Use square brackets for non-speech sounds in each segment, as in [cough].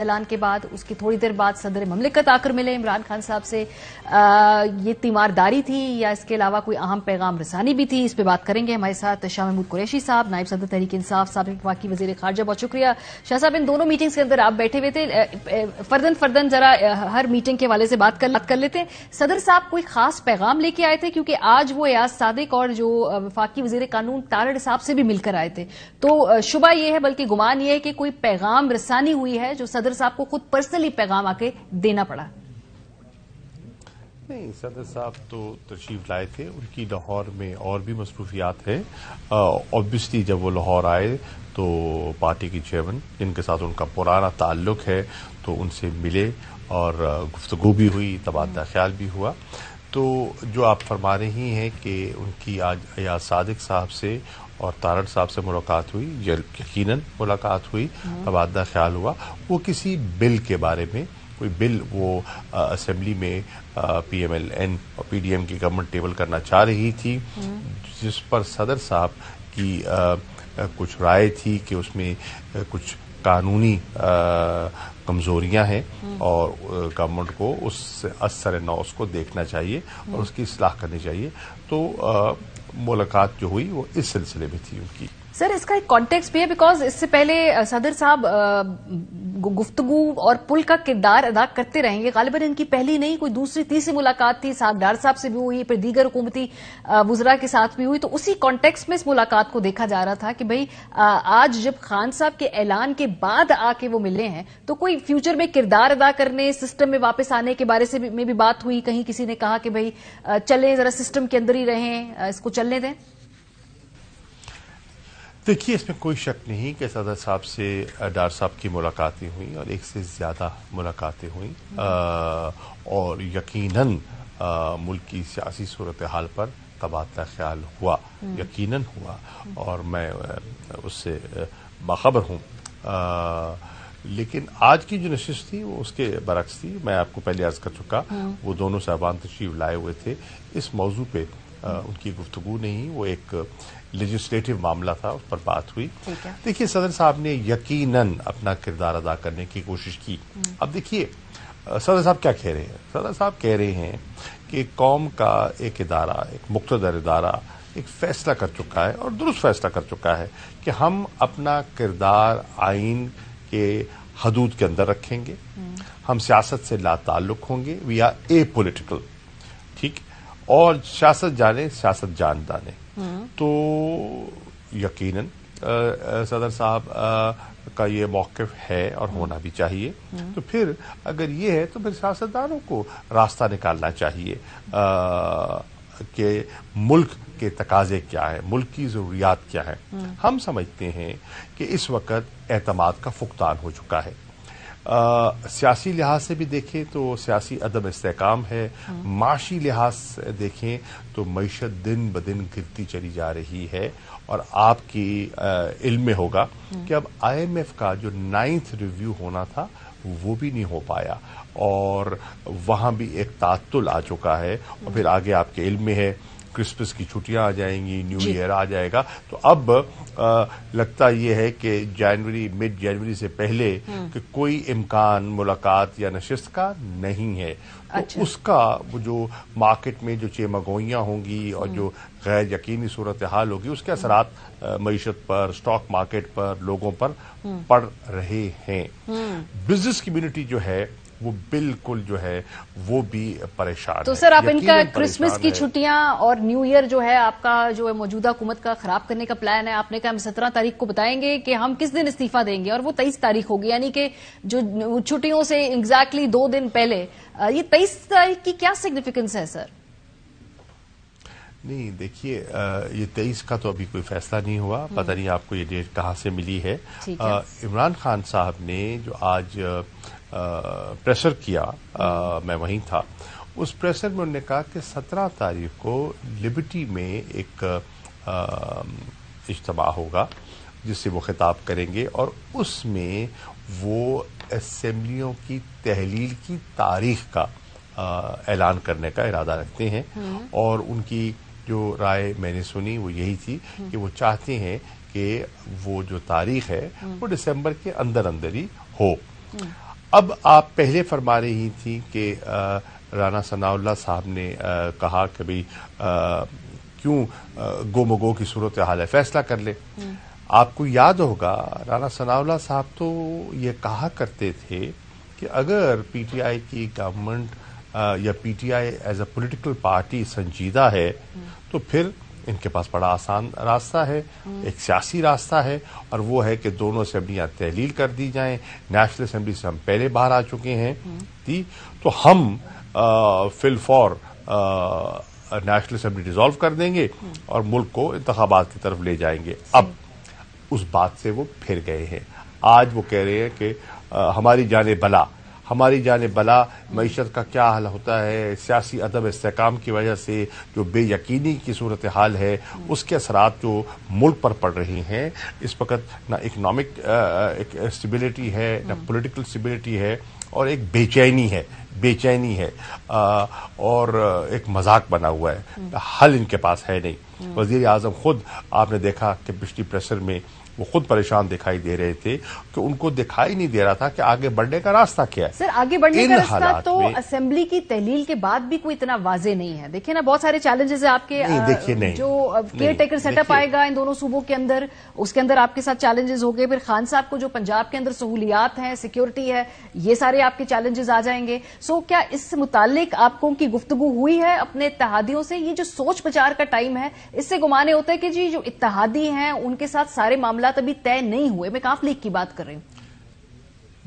ऐलान के बाद उसकी थोड़ी देर बाद सदर ममलिकत आकर मिले इमरान खान साहब से आ, ये तीमारदारी थी या इसके अलावा कोई अहम पैगाम रसानी भी थी इस पर बात करेंगे हमारे साथ शाह महमूद कुरैशी साहब नायब सदर तहरीक इंसाफ साहब वाकई वजीर खारजा बहुत शुक्रिया शाह साहब इन दोनों मीटिंग्स के अंदर आप बैठे हुए थे फर्दन फर्दन जरा हर मीटिंग के वाले से बात कर, बात कर लेते सदर साहब कोई खास पैगाम लेके आए थे क्योंकि आज वो एयाज सादिक और जो वफाकी वजीर कानून तारड़ साहब से भी मिलकर आए थे तो शुबा यह है बल्कि गुमान यह है कि कोई पैगाम रसानी हुई है जो सदर सदर साहब को खुद पर्सनली पैगाम आके देना पड़ा नहीं सदर साहब तो तशरीफ लाए थे उनकी लाहौर में और भी मसरूफियात हैं ऑब्वियसली जब वो लाहौर आए तो पार्टी की चेयरमैन जिनके साथ उनका पुराना ताल्लुक है तो उनसे मिले और गुफ्तगु भी हुई तबादला हम्म। ख्याल भी हुआ तो जो आप फरमा रही हैं कि उनकी आज अयाज सादिक साहब से और तारण साहब से मुलाकात हुई यकीनन मुलाकात हुई हाँ। तबादला ख्याल हुआ वो किसी बिल के बारे में कोई बिल वो असम्बली में पीएमएलएन और पीडीएम की गवर्नमेंट टेबल करना चाह रही थी हाँ। जिस पर सदर साहब की आ, आ, कुछ राय थी कि उसमें आ, कुछ कानूनी कमजोरियां हैं हाँ। और गवर्नमेंट को उस असर नौ उसको देखना चाहिए और उसकी इसलाह करनी चाहिए तो मुलाकात जो हुई वो इस सिलसिले में थी उनकी सर इसका एक कॉन्टेक्स्ट भी है बिकॉज इससे पहले सदर साहब गुफ्तगु और पुल का किरदार अदा करते रहेंगे गालिबन इनकी पहली नहीं कोई दूसरी तीसरी मुलाकात थी साहब डार साहब से भी हुई फिर दीगर हुकूमती वजरा के साथ भी हुई तो उसी कॉन्टेक्स में इस मुलाकात को देखा जा रहा था कि भाई आज जब खान साहब के ऐलान के बाद आके वो मिले हैं तो कोई फ्यूचर में किरदार अदा करने सिस्टम में वापस आने के बारे से भी, में भी बात हुई कहीं किसी ने कहा कि भाई चलें जरा सिस्टम के अंदर ही रहें इसको चलने दें देखिए इसमें कोई शक नहीं कि सदर साहब से डार साहब की मुलाकातें हुई और एक से ज़्यादा मुलाकातें हुई आ, और यकीनन मुल्क की सियासी सूरत हाल पर तबादला ख्याल हुआ हम्म। यकीनन हुआ और मैं उससे बाखबर हूँ लेकिन आज की जो नशिश थी वो उसके बरक्स थी मैं आपको पहले अर्ज कर चुका हम्म। वो दोनों साहबान तशरीफ लाए हुए थे इस मौजू पर हम्म। उनकी गुफ्तु नहीं वो एक लेजिस्लेटिव मामला था उस पर बात हुई देखिए सदर साहब ने यकीनन अपना किरदार अदा करने की कोशिश की हम्म। अब देखिए सदर साहब क्या कह रहे हैं सदर साहब कह रहे हैं कि कौम का एक इदारा एक मुख्तर इदारा एक फैसला कर चुका है और दुरुस्त फैसला कर चुका है कि हम अपना किरदार आइन के हदूद के अंदर रखेंगे हम्म। हम सियासत से लाताल्लुक होंगे वी आर ए पोलिटिकल ठीक और सियासत जाने सियासत जान दाने तो यकीन सदर साहब का ये मौकफ़ है और हम्म। होना भी चाहिए हम्म। तो फिर अगर ये है तो फिर सियासतदानों को रास्ता निकालना चाहिए कि मुल्क के तकाजे क्या है मुल्क की ज़रूरियात क्या है हम्म। हम समझते हैं कि इस वक्त एतमाद का फुकतान हो चुका है सियासी लिहाज से भी देखें तो सियासी अदम इसकाम है हाँ। माशी लिहाज से देखें तो मीशत दिन ब दिन गिरती चली जा रही है और आपकी इल्म में होगा हाँ। कि अब आई एम एफ का जो नाइन्थ रिव्यू होना था वो भी नहीं हो पाया और वहाँ भी एक तातुल आ चुका है और हाँ। फिर आगे आपके इल्म में है क्रिसमस की छुट्टियां आ जाएंगी न्यू ईयर आ जाएगा तो अब आ, लगता यह है कि जनवरी मिड जनवरी से पहले हम्म। कि कोई इम्कान मुलाकात या नशस्त का नहीं है तो अच्छा। उसका वो जो मार्केट में जो चेमगोइयां होंगी और हम्म। जो गैर यकीनी सूरत हाल होगी उसके हम्म। असर मीशत पर स्टॉक मार्केट पर लोगों पर पड़ रहे हैं बिजनेस कम्युनिटी जो है वो बिल्कुल जो है वो भी परेशान तो सर आप इनका क्रिसमस की छुट्टियां और न्यू ईयर जो है आपका जो है मौजूदा हुकूमत का खराब करने का प्लान है आपने कहा हम सत्रह तारीख को बताएंगे कि हम किस दिन इस्तीफा देंगे और वो तेईस तारीख होगी यानी कि जो छुट्टियों से एग्जैक्टली दो दिन पहले ये तेईस तारीख की क्या सिग्निफिकेंस है सर नहीं देखिए ये तेईस का तो अभी कोई फैसला नहीं हुआ हम्म। पता नहीं आपको ये डेट कहाँ से मिली है, है। इमरान खान साहब ने जो आज प्रेशर किया आ, मैं वहीं था उस प्रेशर में उन्होंने कहा कि सत्रह तारीख को लिबर्टी में एक इज्तम होगा जिससे वो खिताब करेंगे और उसमें वो असम्बलियों की तहलील की तारीख का ऐलान करने का इरादा रखते हैं हम्म। और उनकी जो राय मैंने सुनी वो यही थी हम्म। कि वो चाहते हैं कि वो जो तारीख है हम्म। वो दिसंबर के अंदर अंदर ही हो अब आप पहले फरमा रही थी कि राना सनाउल्ला साहब ने आ, कहा कि भाई क्यों गोमगो की सूरत हाल है फैसला कर ले हम्म। आपको याद होगा राना सनाउल्ला साहब तो ये कहा करते थे कि अगर पीटीआई की गवर्नमेंट या PTI as a political party संजीदा है हम्म। तो फिर इनके पास बड़ा आसान रास्ता है हम्म। एक सियासी रास्ता है और वो है कि दोनों असम्बलियाँ तहलील कर दी जाएं नेशनल असम्बली से हम पहले बाहर आ चुके हैं थी हम्म। तो हम फिलफॉर नेशनल असम्बली डिजोल्व कर देंगे हम्म। और मुल्क को इंतबात की तरफ ले जाएंगे अब उस बात से वो फिर गए हैं आज वो कह रहे हैं कि हमारी जाने भला हमारी जान बला मीशत का क्या हाल होता है सियासी अदब इसकाम की वजह से जो बेयकीनी की सूरत हाल है उसके असरात जो मुल्क पर पड़ रही हैं इस वक्त ना इकनॉमिक स्टेबिलिटी है ना पोलिटिकल स्टेबिलिटी है और एक बेचैनी है बेचैनी है आ, और एक मजाक बना हुआ है हम्म। हल इनके पास है नहीं हम्म। वजीर अजम खुद आपने देखा कि पिछली प्रेशर में वो खुद परेशान दिखाई दे रहे थे कि उनको दिखाई नहीं दे रहा था कि आगे बढ़ने का रास्ता क्या है सर आगे बढ़ने का रास्ता तो असेंबली की तहलील के बाद भी कोई इतना वाजे नहीं है देखिए ना बहुत सारे चैलेंजेस है आपके देखिए नहीं जो केयर टेकर सेटअप आएगा इन दोनों सूबों के अंदर उसके अंदर आपके साथ चैलेंजेस हो गए फिर खान साहब को जो पंजाब के अंदर सहूलियात है सिक्योरिटी है ये सारे आपके चैलेंजेस आ जाएंगे सो क्या इससे मुतालिक आपको उनकी गुफ्तगु हुई है अपने इतिहादियों से ये जो सोच विचार का टाइम है इससे गुमाने होते हैं कि जी जो इतिहादी हैं उनके साथ सारे मामले मामला अभी तय नहीं हुए मैं काफ लीग की बात कर रही हूँ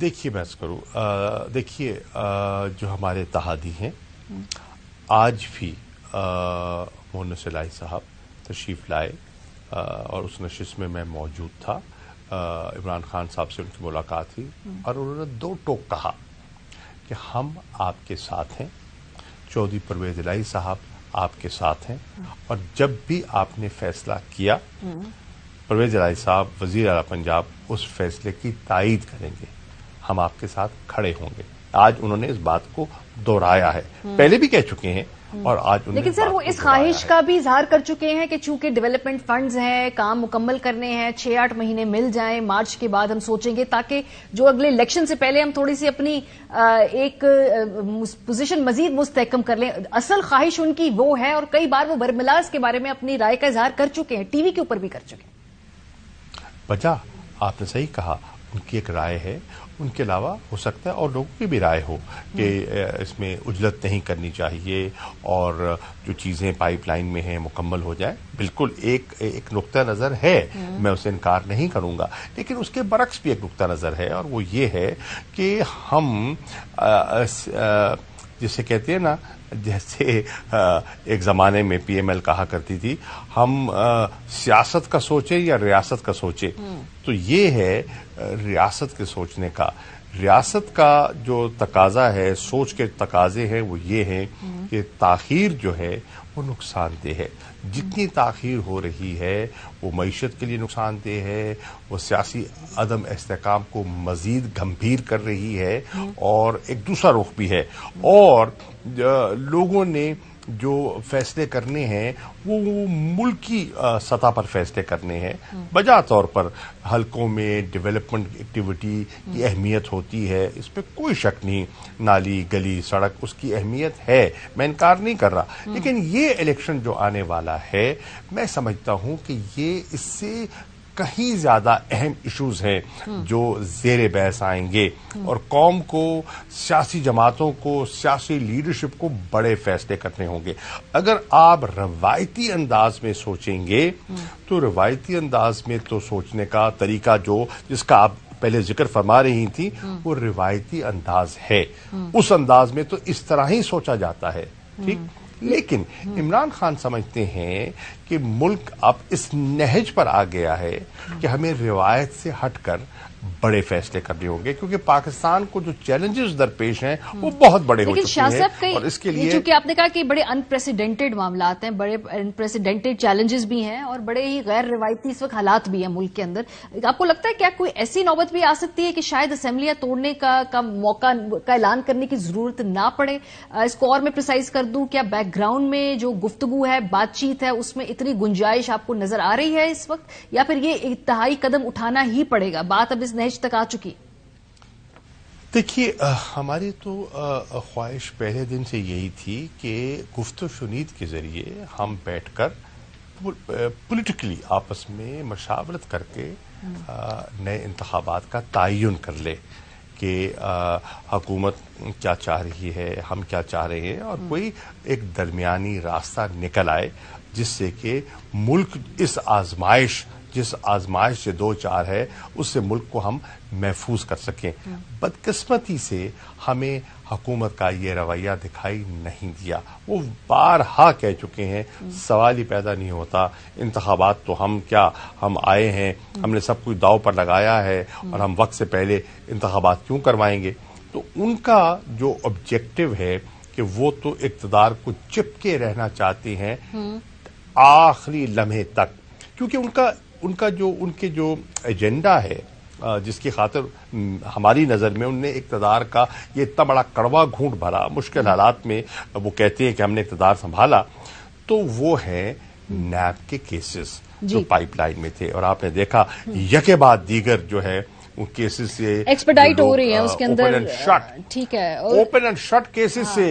देखिए मैं करूँ देखिए जो हमारे तहादी हैं हम्म। आज भी मोहन सिलाई साहब तशरीफ लाए और उस नशिश में मैं मौजूद था इमरान खान साहब से उनकी मुलाकात हुई हम्म। और उन्होंने दो टोक कहा कि हम आपके साथ हैं चौधरी परवेज लाई साहब आपके साथ हैं हम्म। और जब भी आपने फैसला किया परवेज राय साहब वजीर अला पंजाब उस फैसले की तायद करेंगे हम आपके साथ खड़े होंगे आज उन्होंने इस बात को दोहराया है हम्म। पहले भी कह चुके हैं हम्म। और आज लेकिन सर वो इस ख्वाहिश का भी इजहार कर चुके हैं कि चूंकि डेवलपमेंट फंड्स हैं काम मुकम्मल करने हैं छह आठ महीने मिल जाएं मार्च के बाद हम सोचेंगे ताकि जो अगले इलेक्शन से पहले हम थोड़ी सी अपनी एक पोजीशन मजीद मुस्तकम कर लें असल ख्वाहिश उनकी वो है और कई बार वो बरमिलास के बारे में अपनी राय का इजहार कर चुके हैं टीवी के ऊपर भी कर चुके हैं बजा आपने सही कहा उनकी एक राय है उनके अलावा हो सकता है और लोगों की भी राय हो कि हम्म। इसमें उजलत नहीं करनी चाहिए और जो चीज़ें पाइपलाइन में हैं मुकम्मल हो जाए बिल्कुल एक एक नुक्ता नज़र है हम्म। मैं उसे इनकार नहीं करूँगा लेकिन उसके बरक्स भी एक नुक्ता नज़र है और वो ये है कि हम आ, आ, जिसे कहते हैं ना जैसे एक ज़माने में पीएमएल कहा करती थी हम सियासत का सोचे या रियासत का सोचे हम्म। तो ये है रियासत के सोचने का रियासत का जो तकाजा है सोच के तकाजे हैं वो ये हैं हम्म। कि ताखीर जो है वो नुकसानदेह है जितनी ताखीर हो रही है वो मीशत के लिए नुकसानदेह है वो सियासी अदम इसकाम को मज़ीद गंभीर कर रही है हम्म। और एक दूसरा रुख भी है और लोगों ने जो फैसले करने हैं वो मुल्क की सतह पर फैसले करने हैं हम्म। बजा तौर पर हलकों में डेवलपमेंट एक्टिविटी की हम्म। अहमियत होती है इस पर कोई शक नहीं नाली गली सड़क उसकी अहमियत है मैं इनकार नहीं कर रहा हम्म। लेकिन ये इलेक्शन जो आने वाला है मैं समझता हूँ कि ये इससे कहीं ज्यादा अहम इश्यूज हैं जो जेर बहस आएंगे और कौम को सियासी जमातों को सियासी लीडरशिप को बड़े फैसले करने होंगे अगर आप रवायती अंदाज में सोचेंगे तो रवायती अंदाज में तो सोचने का तरीका जो जिसका आप पहले जिक्र फरमा रही थी वो रिवायती अंदाज है उस अंदाज में तो इस तरह ही सोचा जाता है ठीक लेकिन इमरान खान समझते हैं कि मुल्क अब इस नहज पर आ गया है कि हमें रिवायत से हटकर बड़े फैसले करने होंगे क्योंकि पाकिस्तान को जो चैलेंजेस दरपेश हैं वो हम्म। बहुत बड़े लेकिन चुके हैं और इसके लिए क्योंकि आपने कहा कि बड़े अनप्रेसिडेंटेड मामला हैं बड़े अनप्रेसिडेंटेड चैलेंजेस भी हैं और बड़े ही गैर रिवायती इस वक्त हालात भी हैं मुल्क के अंदर आपको लगता है क्या कोई ऐसी नौबत भी आ सकती है कि शायद असेंबलियां तोड़ने का, का मौका का ऐलान करने की जरूरत ना पड़े इसको और मैं प्रिसाइज कर दूं क्या बैकग्राउंड में जो गुफ्तगु है बातचीत है उसमें इतनी गुंजाइश आपको नजर आ रही है इस वक्त या फिर ये इतहाई कदम उठाना ही पड़ेगा बात अब इस इस तक आ चुकी देखिए हमारी तो ख्वाहिश पहले दिन से यही थी कि गुफ्त शुनीद के ज़रिए हम बैठकर पोलिटिकली आपस में मशावरत करके हम्म। नए इंतबात का तयन कर ले कि हकूमत क्या चाह रही है हम क्या चाह रहे हैं और हम्म। कोई एक दरमियानी रास्ता निकल आए जिससे कि मुल्क इस आजमाइश जिस आजमाइश दो चार है उससे मुल्क को हम महफूज कर सकें हाँ। बदकस्मती से हमें हकूमत का ये रवैया दिखाई नहीं दिया वो बारहा कह चुके हैं हाँ। सवाल ही पैदा नहीं होता इंतबात तो हम क्या हम आए हैं हाँ। हमने सब कुछ दाव पर लगाया है और हम वक्त से पहले इंतबात क्यों करवाएंगे तो उनका जो ऑब्जेक्टिव है कि वो तो इकतदार को चिपके रहना चाहते हैं आखिरी लम्हे तक क्योंकि उनका उनका जो उनके जो एजेंडा है जिसकी खातर हमारी नज़र में उनने इकतदार का ये इतना बड़ा कड़वा घूंट भरा मुश्किल हालात में वो कहते हैं कि हमने इकतदार संभाला तो वो है नैब के केसेस जो पाइपलाइन में थे और आपने देखा यके बाद दीगर जो है वो केसेस से एक्सपर्टाइट हो रही है uh, उसके अंदर ओपन एंड शट ठीक है ओपन एंड शट केसेस से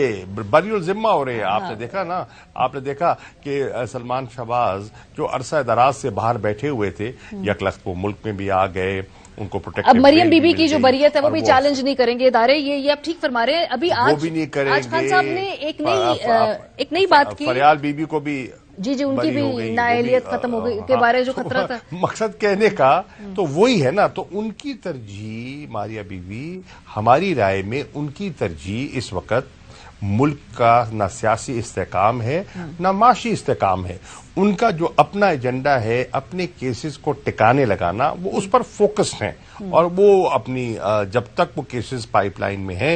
बरियल जिम्मा हो रहे हैं हाँ, आपने देखा ना आपने देखा कि uh, सलमान शहबाज जो अरसा दराज से बाहर बैठे हुए थे हम्म। यकलख्त वो मुल्क में भी आ गए उनको प्रोटेक्ट अब मरियम बीबी की जो बरियत है वो भी चैलेंज नहीं करेंगे इदारे ये ये आप ठीक फरमा रहे हैं अभी आज भी नहीं करेंगे आज खान साहब ने एक नई uh, एक नई बात की फरियाल बीबी को भी जी जी उनकी भी नाअहलियत खत्म हो गई के बारे जो तो खतरा था [laughs] मकसद कहने का हम्म। तो वही है ना तो उनकी तरजीह मारिया बीवी हमारी राय में उनकी तरजीह इस वक्त मुल्क का ना सियासी इस्तेकाम है हम्म। ना माशी इस्तेकाम है उनका जो अपना एजेंडा है अपने केसेस को टिकाने लगाना वो उस पर फोकस है हम्म। और वो अपनी जब तक वो केसेस पाइपलाइन में है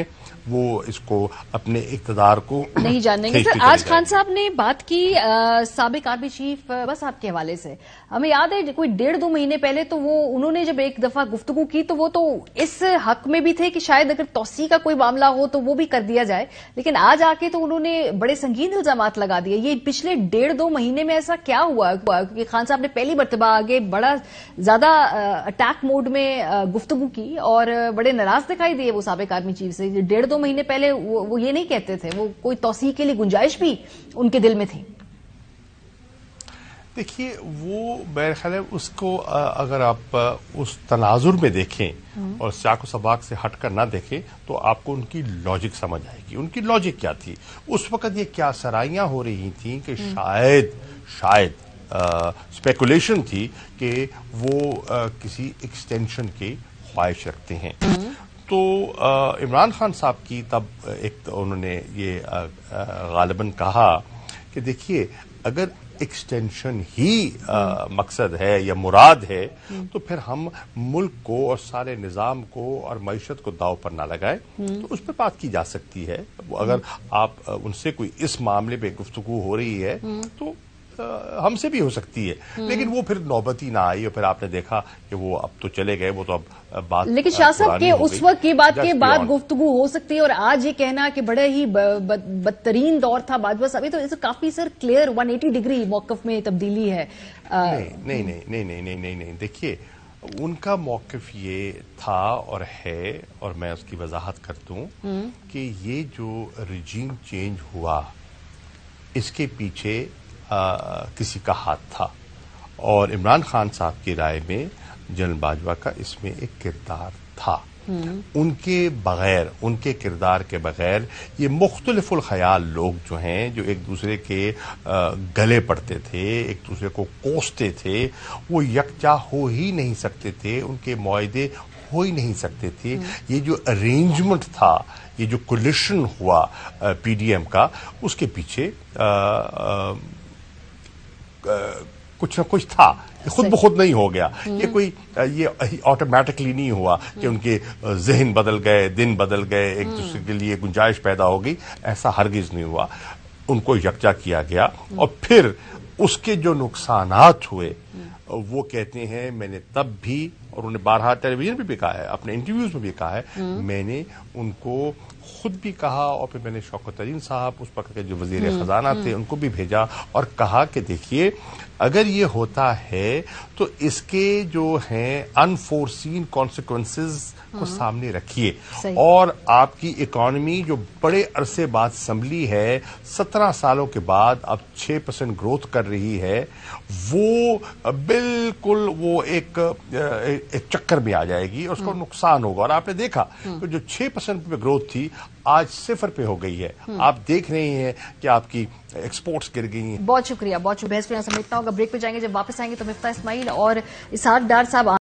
वो इसको अपने इकतदार को [coughs] नहीं जानेंगे सर आज खान साहब ने बात की सबक आर्मी चीफ बस आपके हवाले से हमें याद है कोई डेढ़ दो महीने पहले तो वो उन्होंने जब एक दफा गुफ्तगु की तो वो तो इस हक में भी थे कि शायद अगर तोसी का कोई मामला हो तो वो भी कर दिया जाए लेकिन आज आके तो उन्होंने बड़े संगीन इल्जाम लगा दिए ये पिछले डेढ़ दो महीने में ऐसा क्या हुआ क्योंकि खान साहब ने पहली मरतबा आगे बड़ा ज्यादा अटैक मोड में गुफ्तगु की और बड़े नाराज दिखाई दिए वो सबक आर्मी चीफ से डेढ़ दो दो महीने पहले वो, वो ये नहीं कहते थे वो कोई तोसी के लिए गुंजाइश भी उनके दिल में थी देखिए वो मेरे ख्याल उसको अगर आप उस तनाजुर में देखें हम्म। और चाक सबाक से हटकर ना देखें तो आपको उनकी लॉजिक समझ आएगी उनकी लॉजिक क्या थी उस वक्त ये क्या सराइया हो रही थी कि हम्म। शायद शायद स्पेकुलेशन थी कि वो आ, किसी एक्सटेंशन की ख्वाहिश रखते हैं हम्म। तो इमरान खान साहब की तब एक तो उन्होंने ये गालिबन कहा कि देखिए अगर एक्सटेंशन ही आ, मकसद है या मुराद है तो फिर हम मुल्क को और सारे निज़ाम को और मीशत को दाव पर ना लगाएं तो उस पर बात की जा सकती है अगर आप उनसे कोई इस मामले पर गुफ्तु हो रही है तो हमसे भी हो सकती है हम्म। लेकिन वो फिर नौबत ही ना आई और फिर आपने देखा कि वो अब तो चले गए वो तो अब बात लेकिन शासक के उस वक्त की बात के बाद गुफ्तगु हो सकती है और आज ये कहना कि बड़े ही बदतरीन दौर था भाजपा साहब तो इसे काफी सर क्लियर 180 डिग्री मौकफ में तब्दीली है नहीं नहीं नहीं नहीं नहीं नहीं नहीं देखिए उनका मौकफ ये था और है और मैं उसकी वजाहत कर दूं हम्म। कि ये जो रिजीम चेंज हुआ इसके पीछे किसी का हाथ था और इमरान खान साहब की राय में जनरल बाजवा का इसमें एक किरदार था हम्म। उनके बगैर उनके किरदार के बगैर ये ख़्याल लोग जो हैं जो एक दूसरे के गले पड़ते थे एक दूसरे को कोसते थे वो यकजा हो ही नहीं सकते थे उनके मुआदे हो ही नहीं सकते थे हम्म। ये जो अरेंजमेंट था ये जो कोलिशन हुआ पीडीएम का उसके पीछे आ, आ, कुछ ना कुछ था खुद ब खुद नहीं हो गया हम्म। ये कोई ये ऑटोमेटिकली नहीं हुआ कि हम्म। उनके जहन बदल गए दिन बदल गए एक हम्म। दूसरे के लिए गुंजाइश पैदा हो गई ऐसा हरगिज नहीं हुआ उनको यकजा किया गया और फिर उसके जो नुकसान हुए वो कहते हैं मैंने तब भी और उन्हें बारह टेलीविजन पे भी, भी कहा है अपने इंटरव्यूज में भी कहा है मैंने उनको खुद भी कहा और फिर मैंने शौकत तरीन साहब उस वक्त के जो वजीर हम्म, खजाना थे हम्म। उनको भी भेजा और कहा कि देखिए अगर ये होता है तो इसके जो हैं अनफोर्सीन कॉन्सिक्वेंसेस को हाँ। सामने रखिए और आपकी इकॉनमी जो बड़े अरसे बाद संभली है सत्रह सालों के बाद अब छह परसेंट ग्रोथ कर रही है वो बिल्कुल वो एक, एक चक्कर में आ जाएगी और उसको हाँ। नुकसान होगा और आपने देखा हाँ। तो जो छह परसेंट ग्रोथ थी आज सिफर पे हो गई है हम्म। आप देख रहे हैं कि आपकी एक्सपोर्ट्स गिर गई हैं बहुत शुक्रिया बहुत शुक्रिया समझता हूँ ब्रेक पे जाएंगे जब वापस आएंगे तो मिफ्ता इस्माइल और इसहाक डार साहब